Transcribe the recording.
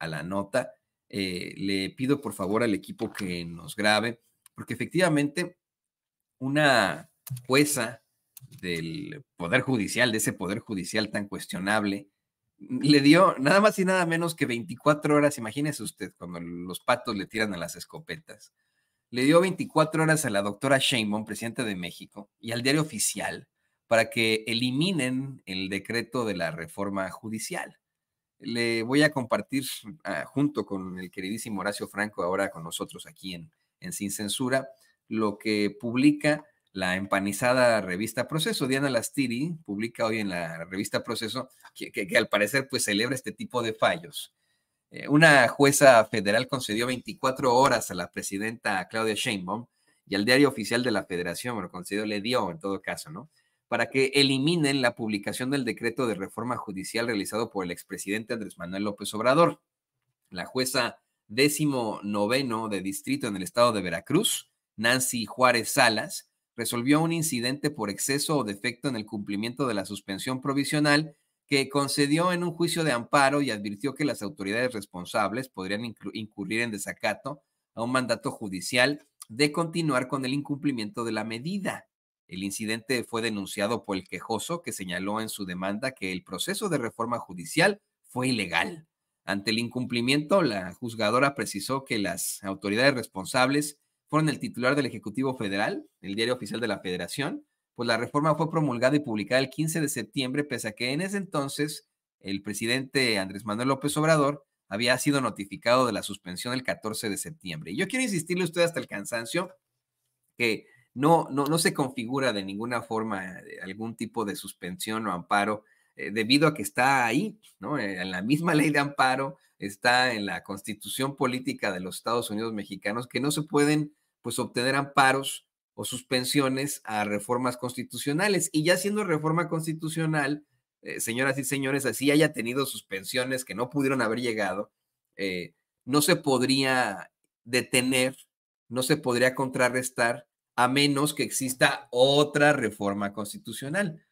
a la nota. Eh, le pido por favor al equipo que nos grabe, porque efectivamente una jueza del Poder Judicial, de ese Poder Judicial tan cuestionable, le dio nada más y nada menos que 24 horas, imagínese usted, cuando los patos le tiran a las escopetas. Le dio 24 horas a la doctora Sheinbaum, presidenta de México, y al diario oficial para que eliminen el decreto de la reforma judicial le voy a compartir ah, junto con el queridísimo Horacio Franco, ahora con nosotros aquí en, en Sin Censura, lo que publica la empanizada revista Proceso. Diana Lastiri publica hoy en la revista Proceso que, al parecer pues celebra este tipo de fallos. Eh, una jueza federal concedió 24 horas a la presidenta Claudia Sheinbaum y al diario oficial de la federación, lo concedió, le dio en todo caso, ¿no? para que eliminen la publicación del decreto de reforma judicial realizado por el expresidente Andrés Manuel López Obrador. La jueza décimo noveno de distrito en el estado de Veracruz, Nancy Juárez Salas, resolvió un incidente por exceso o defecto en el cumplimiento de la suspensión provisional que concedió en un juicio de amparo y advirtió que las autoridades responsables podrían incurrir en desacato a un mandato judicial de continuar con el incumplimiento de la medida. El incidente fue denunciado por el quejoso que señaló en su demanda que el proceso de reforma judicial fue ilegal. Ante el incumplimiento, la juzgadora precisó que las autoridades responsables fueron el titular del Ejecutivo Federal, el Diario Oficial de la Federación, pues la reforma fue promulgada y publicada el 15 de septiembre, pese a que en ese entonces el presidente Andrés Manuel López Obrador había sido notificado de la suspensión el 14 de septiembre. Y yo quiero insistirle a usted hasta el cansancio que no, no, no se configura de ninguna forma eh, algún tipo de suspensión o amparo eh, debido a que está ahí, ¿no? Eh, en la misma ley de amparo, está en la constitución política de los Estados Unidos mexicanos que no se pueden, pues, obtener amparos o suspensiones a reformas constitucionales. Y ya siendo reforma constitucional, señoras y señores, así haya tenido suspensiones que no pudieron haber llegado, no se podría detener, no se podría contrarrestar a menos que exista otra reforma constitucional.